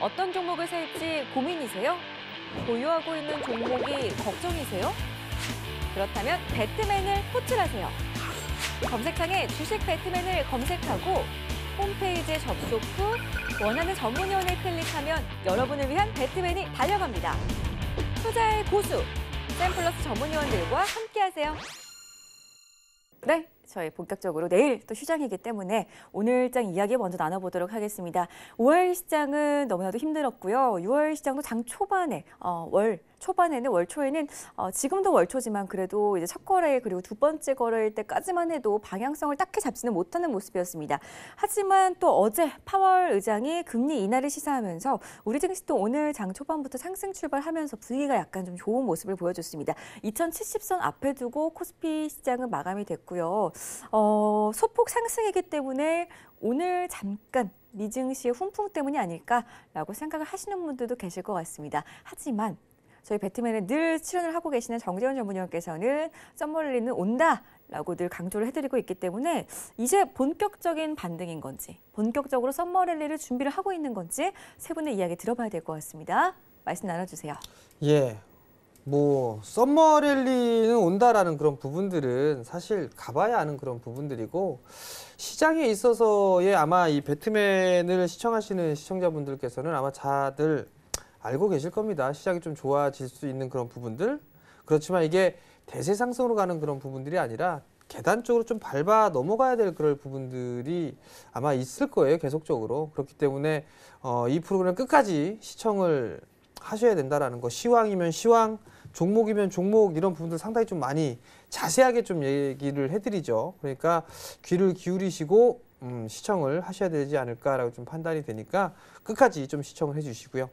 어떤 종목을 살지 고민이세요? 보유하고 있는 종목이 걱정이세요? 그렇다면 배트맨을 호출하세요. 검색창에 주식 배트맨을 검색하고 홈페이지에 접속 후 원하는 전문위원을 클릭하면 여러분을 위한 배트맨이 달려갑니다. 투자의 고수, 샘플러스 전문위원들과 함께하세요. 네, 저희 본격적으로 내일 또 휴장이기 때문에 오늘장 이야기 먼저 나눠보도록 하겠습니다. 5월 시장은 너무나도 힘들었고요. 6월 시장도 장 초반에 어, 월 초반에는 월 초에는 어, 지금도 월 초지만 그래도 이제 첫 거래 그리고 두 번째 거래일 때까지만 해도 방향성을 딱히 잡지는 못하는 모습이었습니다. 하지만 또 어제 파월 의장이 금리 인하를 시사하면서 우리 증시도 오늘 장 초반부터 상승 출발하면서 분위기가 약간 좀 좋은 모습을 보여줬습니다. 2070선 앞에 두고 코스피 시장은 마감이 됐고요. 어, 소폭 상승이기 때문에 오늘 잠깐 미증시의 훈풍 때문이 아닐까라고 생각을 하시는 분들도 계실 것 같습니다. 하지만 저희 배트맨에 늘 출연을 하고 계시는 정재현 전문위원께서는 썸머리는 온다. 라고 늘 강조를 해드리고 있기 때문에 이제 본격적인 반등인 건지 본격적으로 썸머랠리를 준비를 하고 있는 건지 세 분의 이야기 들어봐야 될 것 같습니다. 말씀 나눠주세요. 예, 뭐 썸머랠리는 온다라는 그런 부분들은 사실 가봐야 아는 그런 부분들이고 시장에 있어서의 아마 이 배트맨을 시청하시는 시청자분들께서는 아마 다들 알고 계실 겁니다. 시장이 좀 좋아질 수 있는 그런 부분들 그렇지만 이게 대세 상승으로 가는 그런 부분들이 아니라 계단적으로 좀 밟아 넘어가야 될 그럴 부분들이 아마 있을 거예요. 계속적으로 그렇기 때문에 어, 이 프로그램 끝까지 시청을 하셔야 된다라는 거 시황이면 시황 종목이면 종목 이런 부분들 상당히 좀 많이 자세하게 좀 얘기를 해드리죠. 그러니까 귀를 기울이시고 음, 시청을 하셔야 되지 않을까라고 좀 판단이 되니까 끝까지 좀 시청을 해주시고요.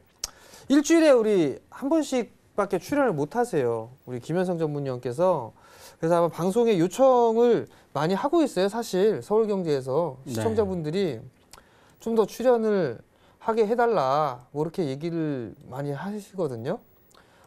일주일에 우리 한 번씩밖에 출연을 못 하세요. 우리 김현성 전문위원께서 그래서 아마 방송에 요청을 많이 하고 있어요. 사실 서울경제에서 네. 시청자분들이 좀 더 출연을 하게 해달라 뭐 이렇게 얘기를 많이 하시거든요.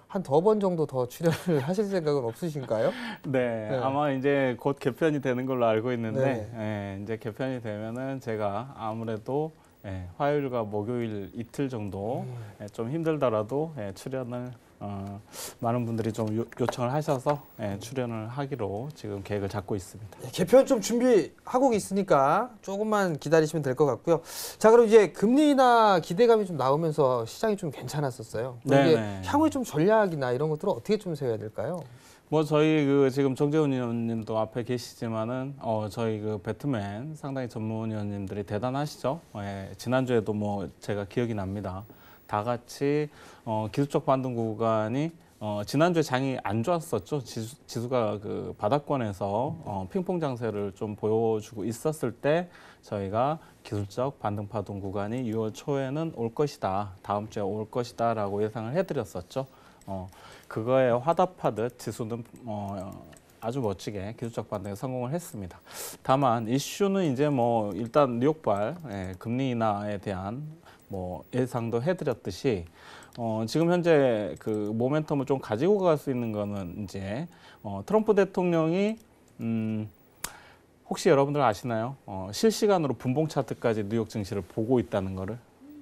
한더번 정도 더 출연을 하실 생각은 없으신가요? 네, 네, 아마 이제 곧 개편이 되는 걸로 알고 있는데 네. 예, 이제 개편이 되면은 제가 아무래도 예, 화요일과 목요일 이틀 정도 음. 예, 좀 힘들더라도 예, 출연을 어, 많은 분들이 좀 요, 청을 하셔서 예, 출연을 하기로 지금 계획을 잡고 있습니다. 네, 개편 좀 준비하고 있으니까 조금만 기다리시면 될 것 같고요. 자 그럼 이제 금리나 기대감이 좀 나오면서 시장이 좀 괜찮았었어요. 뭐 이게 네, 네. 향후에 좀 전략이나 이런 것들을 어떻게 좀 세워야 될까요? 뭐 저희 그 지금 정재훈 의원님도 앞에 계시지만은 어 저희 그 배트맨 상당히 전문 의원님들이 대단하시죠. 예, 지난주에도 뭐 제가 기억이 납니다. 다 같이 어, 기술적 반등 구간이 어, 지난주에 장이 안 좋았었죠. 지수, 지수가 그 바닥권에서 어, 핑퐁 장세를 좀 보여주고 있었을 때 저희가 기술적 반등 파동 구간이 6월 초에는 올 것이다. 다음 주에 올 것이다. 라고 예상을 해드렸었죠. 어, 그거에 화답하듯 지수는 어, 아주 멋지게 기술적 반등에 성공을 했습니다. 다만 이슈는 이제 뭐 일단 뉴욕발 예, 금리 인하에 대한 뭐 예상도 해드렸듯이 어, 지금 현재 그 모멘텀을 좀 가지고 갈 수 있는 거는 이제 어, 트럼프 대통령이 음, 혹시 여러분들 아시나요? 어, 실시간으로 분봉 차트까지 뉴욕 증시를 보고 있다는 거를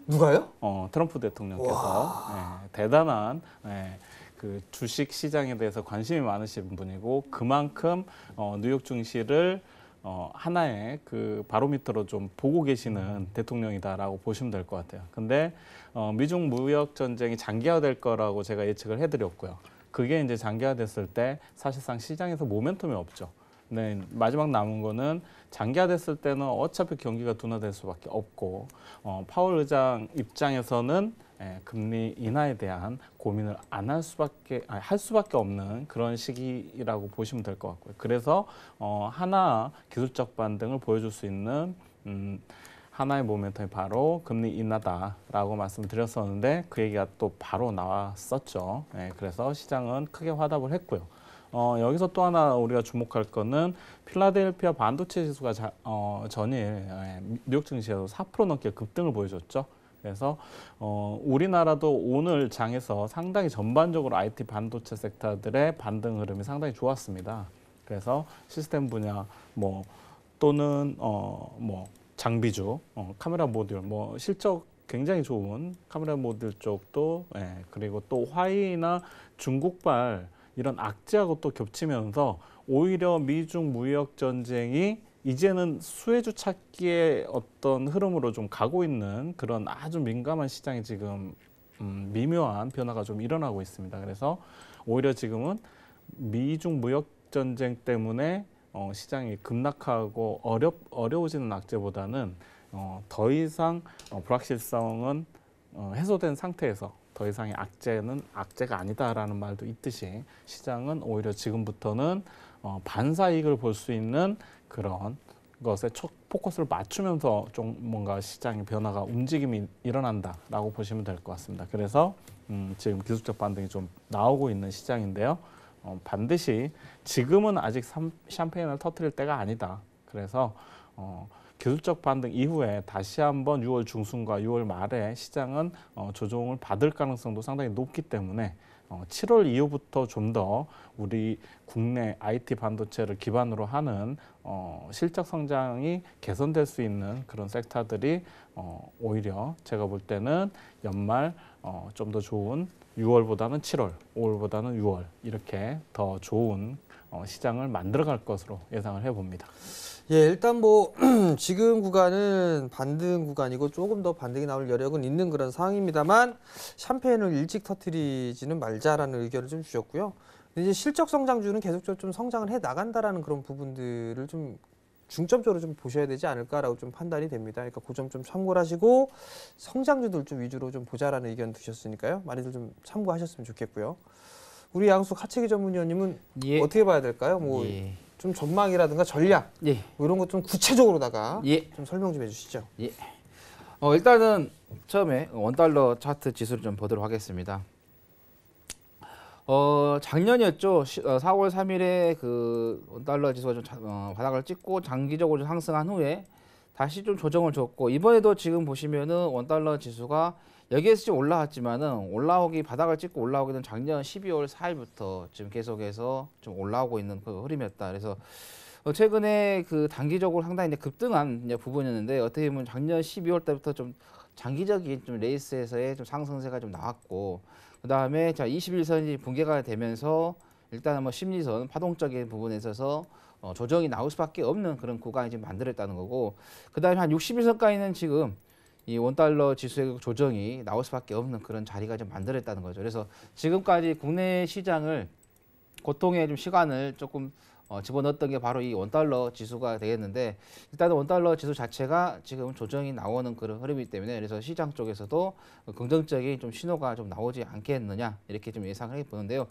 누가요? 어, 트럼프 대통령께서 예, 대단한 예, 그 주식 시장에 대해서 관심이 많으신 분이고 그만큼 어, 뉴욕 증시를 어, 하나의 그 바로미터로 좀 보고 계시는 대통령이다라고 보시면 될 것 같아요. 근데 어, 미중 무역 전쟁이 장기화될 거라고 제가 예측을 해드렸고요. 그게 이제 장기화됐을 때 사실상 시장에서 모멘텀이 없죠. 네, 마지막 남은 거는 장기화됐을 때는 어차피 경기가 둔화될 수밖에 없고 어, 파월 의장 입장에서는 예, 금리 인하에 대한 고민을 안 할 수밖에 아니, 할 수밖에 없는 그런 시기라고 보시면 될 것 같고요. 그래서 어, 하나 기술적 반등을 보여줄 수 있는 음, 하나의 모멘텀이 바로 금리 인하다라고 말씀 드렸었는데 그 얘기가 또 바로 나왔었죠. 예, 그래서 시장은 크게 화답을 했고요. 어, 여기서 또 하나 우리가 주목할 거는 필라델피아 반도체 지수가 자, 어, 전일 예, 뉴욕 증시에서 4% 넘게 급등을 보여줬죠. 그래서 어, 우리나라도 오늘 장에서 상당히 전반적으로 IT 반도체 섹터들의 반등 흐름이 상당히 좋았습니다. 그래서 시스템 분야 뭐 또는 어, 뭐 장비주, 어, 카메라 모듈, 뭐 실적 굉장히 좋은 카메라 모듈 쪽도 예, 그리고 또 화이나 중국발 이런 악재하고 또 겹치면서 오히려 미중 무역 전쟁이 이제는 수혜주 찾기의 어떤 흐름으로 좀 가고 있는 그런 아주 민감한 시장이 지금 음, 미묘한 변화가 좀 일어나고 있습니다. 그래서 오히려 지금은 미중 무역 전쟁 때문에 어, 시장이 급락하고 어렵 어려워지는 악재보다는 어, 더 이상 어, 불확실성은 어, 해소된 상태에서 더 이상의 악재는 악재가 아니다라는 말도 있듯이 시장은 오히려 지금부터는 어, 반사 이익을 볼 수 있는 그런 것에 초, 포커스를 맞추면서 좀 뭔가 시장의 변화가 움직임이 일어난다라고 보시면 될 것 같습니다. 그래서 음, 지금 기술적 반등이 좀 나오고 있는 시장인데요. 어, 반드시 지금은 아직 삼, 샴페인을 터트릴 때가 아니다. 그래서 어, 기술적 반등 이후에 다시 한번 6월 중순과 6월 말에 시장은 어, 조정을 받을 가능성도 상당히 높기 때문에 7월 어, 이후부터 좀 더 우리 국내 IT 반도체를 기반으로 하는 어, 실적 성장이 개선될 수 있는 그런 섹터들이 어, 오히려 제가 볼 때는 연말 어, 좀 더 좋은 6월보다는 7월, 5월보다는 6월 이렇게 더 좋은 어, 시장을 만들어갈 것으로 예상을 해봅니다. 예, 일단 뭐 지금 구간은 반등 구간이고 조금 더 반등이 나올 여력은 있는 그런 상황입니다만 샴페인을 일찍 터트리지는 말자라는 의견을 좀 주셨고요. 이제 실적 성장주는 계속적으로 좀 성장을 해 나간다라는 그런 부분들을 좀 중점적으로 좀 보셔야 되지 않을까라고 좀 판단이 됩니다. 그러니까 그점좀 참고하시고 성장주들 좀 위주로 좀 보자라는 의견 두셨으니까요. 많이들 좀 참고하셨으면 좋겠고요. 우리 양수 하채기 전문위원님은 예. 어떻게 봐야 될까요? 뭐 예. 좀 전망이라든가 전략 예. 뭐 이런 것좀 구체적으로다가 예. 좀 설명 좀 해주시죠. 예. 어, 일단은 처음에 원달러 차트 지수를 좀 보도록 하겠습니다. 어, 작년이었죠. 4월 어, 3일에 그 원달러 지수가 좀 어, 바닥을 찍고 장기적으로 좀 상승한 후에 다시 좀 조정을 줬고 이번에도 지금 보시면은 원달러 지수가 여기에서 지 올라왔지만은 올라오기 바닥을 찍고 올라오기는 작년 12월 4일부터 지금 계속해서 좀 올라오고 있는 그 흐름이었다. 그래서 어, 최근에 그 단기적으로 상당히 급등한 부분이었는데 어떻게 보면 작년 12월 때부터 좀 장기적인 좀 레이스에서의 좀 상승세가 좀 나왔고 그 다음에 자 21선이 붕괴가 되면서 일단은 뭐 심리선 파동적인 부분에 있어서 어, 조정이 나올 수밖에 없는 그런 구간이 지금 만들었다는 거고 그 다음에 한 61선까지는 지금 이 원달러 지수의 조정이 나올 수밖에 없는 그런 자리가 좀 만들었다는 어 거죠. 그래서 지금까지 국내 시장을 고통의 좀 시간을 조금 어, 집어넣었던 게 바로 이 원달러 지수가 되겠는데 일단은 원달러 지수 자체가 지금 조정이 나오는 그런 흐름이기 때문에 그래서 시장 쪽에서도 긍정적인 좀 신호가 좀 나오지 않겠느냐 이렇게 좀 예상을 해보는데요.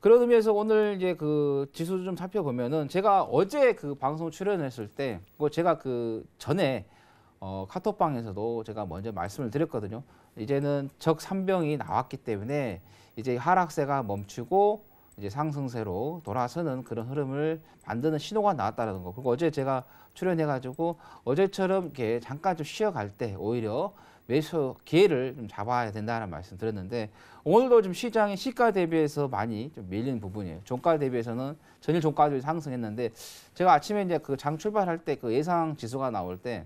그런 의미에서 오늘 이제 그 지수 좀 살펴보면은 제가 어제 그 방송 출연했을 때뭐 제가 그 전에 어, 카톡방에서도 제가 먼저 말씀을 드렸거든요. 이제는 적 삼병이 나왔기 때문에 이제 하락세가 멈추고 이제 상승세로 돌아서는 그런 흐름을 만드는 신호가 나왔다는 거. 그리고 어제 제가 출연해가지고 어제처럼 이렇게 잠깐 좀 쉬어갈 때 오히려 매수 기회를 좀 잡아야 된다는 말씀 드렸는데 오늘도 좀 시장이 시가 대비해서 많이 좀 밀린 부분이에요. 종가 대비해서는 전일 종가율 상승했는데 제가 아침에 이제 그 장 출발할 때 그 예상 지수가 나올 때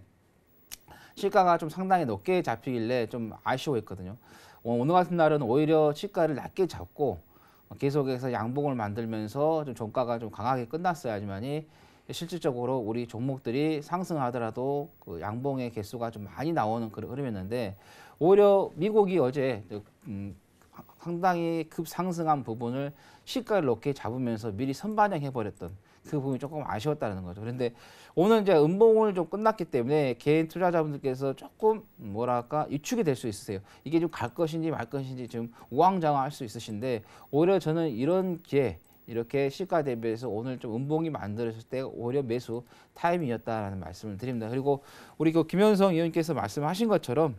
시가가 좀 상당히 높게 잡히길래 좀 아쉬워했거든요. 어, 오늘 같은 날은 오히려 시가를 낮게 잡고 계속해서 양봉을 만들면서 좀 종가가 좀 강하게 끝났어야지만이 실질적으로 우리 종목들이 상승하더라도 그 양봉의 개수가 좀 많이 나오는 그런 흐름이었는데 오히려 미국이 어제 음, 상당히 급상승한 부분을 시가를 높게 잡으면서 미리 선반영해버렸던 그 부분이 조금 아쉬웠다는 거죠. 그런데 오늘 이제 음봉을 좀 끝났기 때문에 개인 투자자분들께서 조금 뭐랄까 유축이 될 수 있으세요. 이게 좀 갈 것인지 말 것인지 좀 우왕좌왕할 수 있으신데 오히려 저는 이런 기회 이렇게 시가 대비해서 오늘 좀 음봉이 만들어졌을때 오히려 매수 타이밍이었다라는 말씀을 드립니다. 그리고 우리 그 김현성 의원님께서 말씀하신 것처럼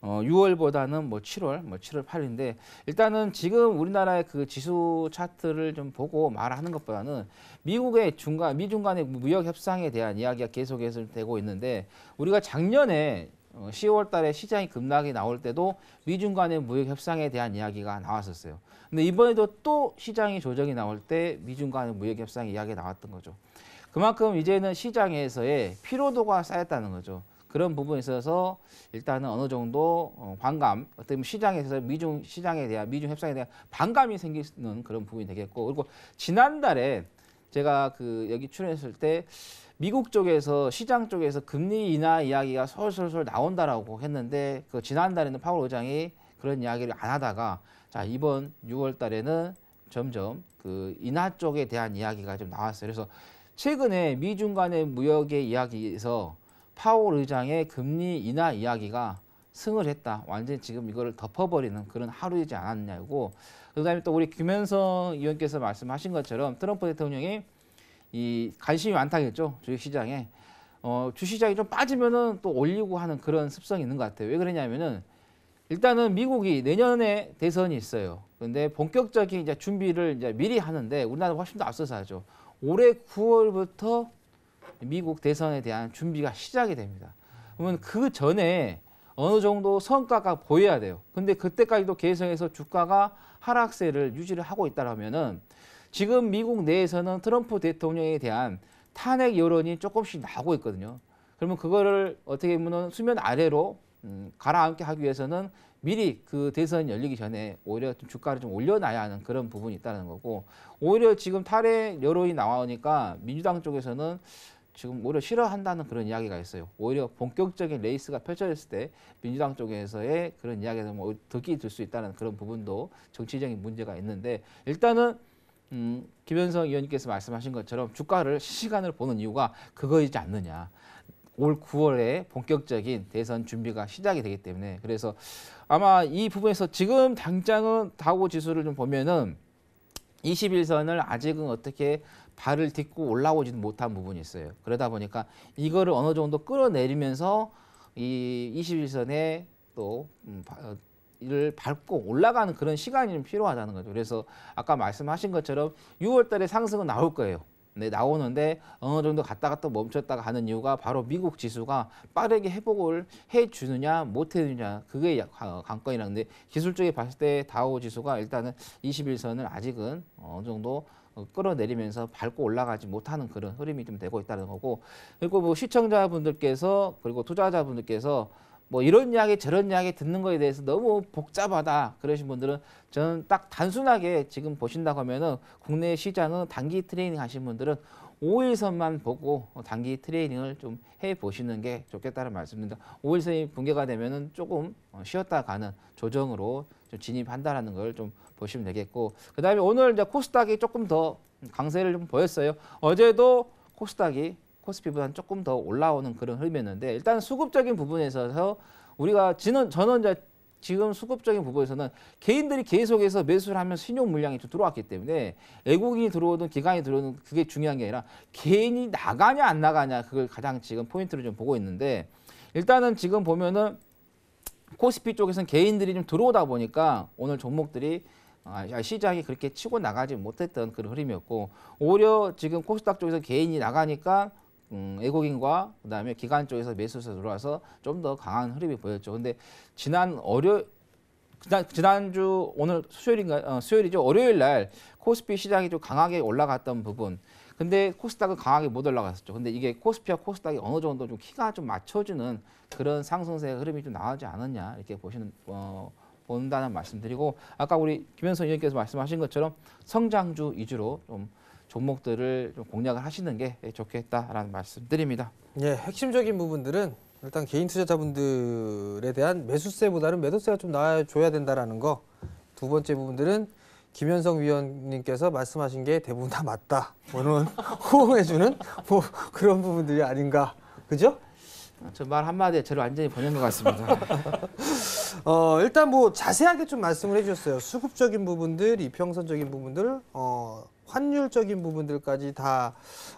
어, 6월보다는 뭐 7월, 뭐 7월 8일인데 일단은 지금 우리나라의 그 지수 차트를 좀 보고 말하는 것보다는 미국의 중간 미중 간의 무역 협상에 대한 이야기가 계속해서 되고 있는데 우리가 작년에 10월 어, 달에 시장이 급락이 나올 때도 미중 간의 무역 협상에 대한 이야기가 나왔었어요. 근데 이번에도 또 시장이 조정이 나올 때 미중 간의 무역 협상 이야기가 나왔던 거죠. 그만큼 이제는 시장에서의 피로도가 쌓였다는 거죠. 그런 부분에 있어서 일단은 어느 정도 어, 반감, 어떻면 시장에 있어서 미중 시장에 대한 미중 협상에 대한 반감이 생기는 그런 부분이 되겠고 그리고 지난달에 제가 그 여기 출연했을 때 미국 쪽에서 시장 쪽에서 금리 인하 이야기가 솔솔솔 나온다라고 했는데 그 지난달에는 파월 의장이 그런 이야기를 안 하다가 자 이번 6월 달에는 점점 그 인하 쪽에 대한 이야기가 좀 나왔어요. 그래서 최근에 미중 간의 무역의 이야기에서 파월 의장의 금리 인하 이야기가 승을 했다. 완전히 지금 이거를 덮어버리는 그런 하루이지 않았냐고. 그다음에 또 우리 김현성 의원께서 말씀하신 것처럼 트럼프 대통령이 이 관심이 많다겠죠 주식시장에 어, 주시장이 좀 빠지면은 또 올리고 하는 그런 습성이 있는 것 같아요. 왜 그러냐면은 일단은 미국이 내년에 대선이 있어요. 근데 본격적인 이제 준비를 이제 미리 하는데 우리나라 훨씬 더 앞서서 하죠. 올해 9월부터 미국 대선에 대한 준비가 시작이 됩니다. 그러면 그 전에 어느 정도 성과가 보여야 돼요. 근데 그때까지도 계속해서 주가가 하락세를 유지를 하고 있다라면은 지금 미국 내에서는 트럼프 대통령에 대한 탄핵 여론이 조금씩 나오고 있거든요. 그러면 그거를 어떻게 보면 수면 아래로 음, 가라앉게 하기 위해서는 미리 그대선 열리기 전에 오히려 좀 주가를 좀 올려놔야 하는 그런 부분이 있다는 거고 오히려 지금 탈핵 여론이 나오니까 와 민주당 쪽에서는 지금 오히려 싫어한다는 그런 이야기가 있어요. 오히려 본격적인 레이스가 펼쳐졌을 때 민주당 쪽에서의 그런 이야기가 뭐 득이 들수 있다는 그런 부분도 정치적인 문제가 있는데 일단은 음, 김현성 의원님께서 말씀하신 것처럼 주가를 시간을 보는 이유가 그거이지 않느냐. 올 9월에 본격적인 대선 준비가 시작이 되기 때문에 그래서 아마 이 부분에서 지금 당장은 다고 지수를 좀 보면은 21선을 아직은 어떻게 발을 딛고 올라오지 못한 부분이 있어요. 그러다 보니까 이거를 어느 정도 끌어내리면서 이 21선에 또 음, 어, 이를 밟고 올라가는 그런 시간이 필요하다는 거죠. 그래서 아까 말씀하신 것처럼 6월 달에 상승은 나올 거예요. 네, 나오는데 어느 정도 갔다 갔다 멈췄다가 하는 이유가 바로 미국 지수가 빠르게 회복을 해주느냐 못 해주느냐 그게 어, 관건이라는데 기술 쪽에 봤을 때 다우 지수가 일단은 21선을 아직은 어느 정도 어, 끌어내리면서 밟고 올라가지 못하는 그런 흐름이 좀 되고 있다는 거고 그리고 뭐 시청자분들께서 그리고 투자자분들께서 뭐 이런 이야기 저런 이야기 듣는 거에 대해서 너무 복잡하다 그러신 분들은 저는 딱 단순하게 지금 보신다고 하면은 국내 시장은 단기 트레이닝 하신 분들은 5일선만 보고 단기 트레이닝을 좀 해보시는 게 좋겠다는 말씀입니다. 5일선이 붕괴가 되면은 조금 쉬었다 가는 조정으로 좀 진입한다라는 걸 좀 보시면 되겠고 그 다음에 오늘 이제 코스닥이 조금 더 강세를 좀 보였어요. 어제도 코스닥이 코스피보다는 조금 더 올라오는 그런 흐름이었는데 일단 수급적인 부분에서 우리가 지는 전원 자 지금 수급적인 부분에서는 개인들이 계속해서 매수를 하면 신용 물량이 좀 들어왔기 때문에 외국인이 들어오든 기관이 들어오든 그게 중요한 게 아니라 개인이 나가냐 안 나가냐 그걸 가장 지금 포인트로 좀 보고 있는데 일단은 지금 보면은 코스피 쪽에서는 개인들이 좀 들어오다 보니까 오늘 종목들이 아, 아, 시장이 그렇게 치고 나가지 못했던 그런 흐름이었고 오히려 지금 코스닥 쪽에서 개인이 나가니까 음, 외국인과 그다음에 기관 쪽에서 매수에 들어와서 좀 더 강한 흐름이 보였죠. 근데 지난 월요 지난, 지난주 오늘 수요일인가 어, 수요일이죠. 월요일 날 코스피 시장이 좀 강하게 올라갔던 부분. 근데 코스닥은 강하게 못 올라갔었죠. 근데 이게 코스피와 코스닥이 어느 정도 좀 키가 좀맞춰지는 그런 상승세 흐름이 좀 나오지 않았냐 이렇게 보시는 어, 본다는 말씀드리고 아까 우리 김현선 의원께서 말씀하신 것처럼 성장주 위주로 좀 종목들을 좀 공략을 하시는 게 좋겠다라는 말씀드립니다. 예, 핵심적인 부분들은 일단 개인 투자자분들에 대한 매수세보다는 매도세가 좀 나와줘야 된다라는 거. 두 번째 부분들은 김현성 위원님께서 말씀하신 게 대부분 다 맞다. 뭐는 호응해주는 뭐 그런 부분들이 아닌가. 그죠? 저말 한마디에 저를 완전히 보낸 것 같습니다. 어, 일단 뭐 자세하게 좀 말씀을 해주셨어요. 수급적인 부분들, 이평선적인 부분들, 어, 환율적인 부분들까지 다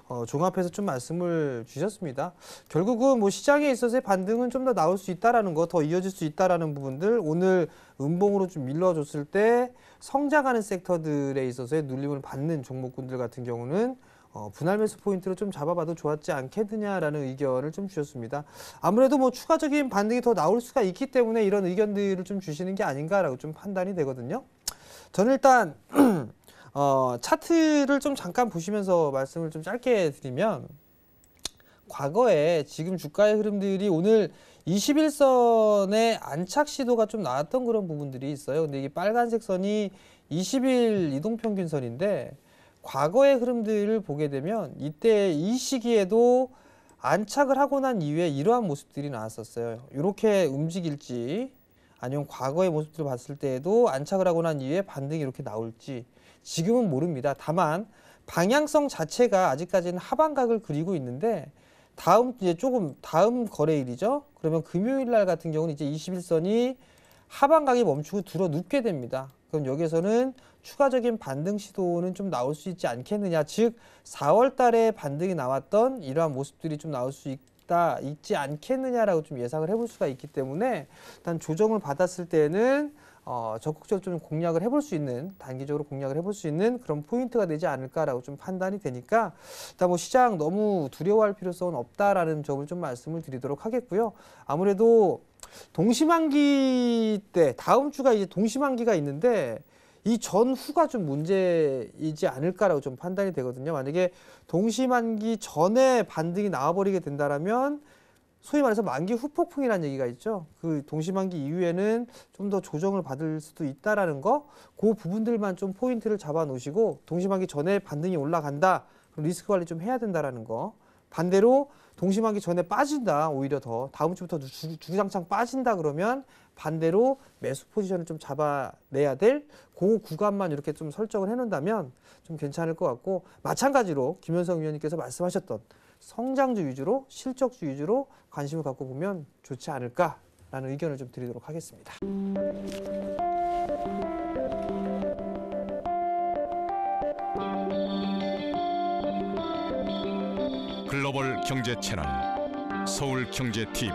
어, 종합해서 좀 말씀을 주셨습니다. 결국은 뭐 시장에 있어서의 반등은 좀 더 나올 수 있다라는 거, 더 이어질 수 있다라는 부분들 오늘 음봉으로 좀 밀려줬을 때 성장하는 섹터들에 있어서의 눌림을 받는 종목군들 같은 경우는 어, 분할 매수 포인트로 좀 잡아봐도 좋았지 않겠느냐라는 의견을 좀 주셨습니다. 아무래도 뭐 추가적인 반등이 더 나올 수가 있기 때문에 이런 의견들을 좀 주시는 게 아닌가라고 좀 판단이 되거든요. 저는 일단 어, 차트를 좀 잠깐 보시면서 말씀을 좀 짧게 드리면 과거에 지금 주가의 흐름들이 오늘 21선에 안착 시도가 좀 나왔던 그런 부분들이 있어요. 근데 이게 빨간색 선이 20일 이동평균선인데 과거의 흐름들을 보게 되면 이때 이 시기에도 안착을 하고 난 이후에 이러한 모습들이 나왔었어요. 이렇게 움직일지 아니면 과거의 모습들을 봤을 때에도 안착을 하고 난 이후에 반등이 이렇게 나올지 지금은 모릅니다. 다만 방향성 자체가 아직까지는 하반각을 그리고 있는데 다음 이제 조금 다음 거래일이죠. 그러면 금요일 날 같은 경우는 이제 21선이 하반각이 멈추고 들어 눕게 됩니다. 그럼 여기에서는 추가적인 반등 시도는 좀 나올 수 있지 않겠느냐. 즉 4월 달에 반등이 나왔던 이러한 모습들이 좀 나올 수 있다, 있지 않겠느냐라고 좀 예상을 해볼 수가 있기 때문에 일단 조정을 받았을 때는 어, 적극적으로 좀 공략을 해볼 수 있는 단기적으로 공략을 해볼 수 있는 그런 포인트가 되지 않을까라고 좀 판단이 되니까 일단 뭐 시장 너무 두려워할 필요성은 없다라는 점을 좀 말씀을 드리도록 하겠고요. 아무래도 동심만기때 다음 주가 이제 동심만기가 있는데 이 전후가 좀 문제이지 않을까라고 좀 판단이 되거든요. 만약에 동심만기 전에 반등이 나와버리게 된다라면 소위 말해서 만기 후폭풍이라는 얘기가 있죠. 그동심만기 이후에는 좀 더 조정을 받을 수도 있다라는 거, 그 부분들만 좀 포인트를 잡아 놓으시고 동심만기 전에 반등이 올라간다. 그럼 리스크 관리 좀 해야 된다라는 거. 반대로 동심하기 전에 빠진다 오히려 더 다음 주부터 주, 주장창 빠진다 그러면 반대로 매수 포지션을 좀 잡아내야 될 그 구간만 이렇게 좀 설정을 해놓는다면 좀 괜찮을 것 같고 마찬가지로 김현성 위원님께서 말씀하셨던 성장주 위주로 실적주 위주로 관심을 갖고 보면 좋지 않을까라는 의견을 좀 드리도록 하겠습니다. 경제 채널 서울 경제 TV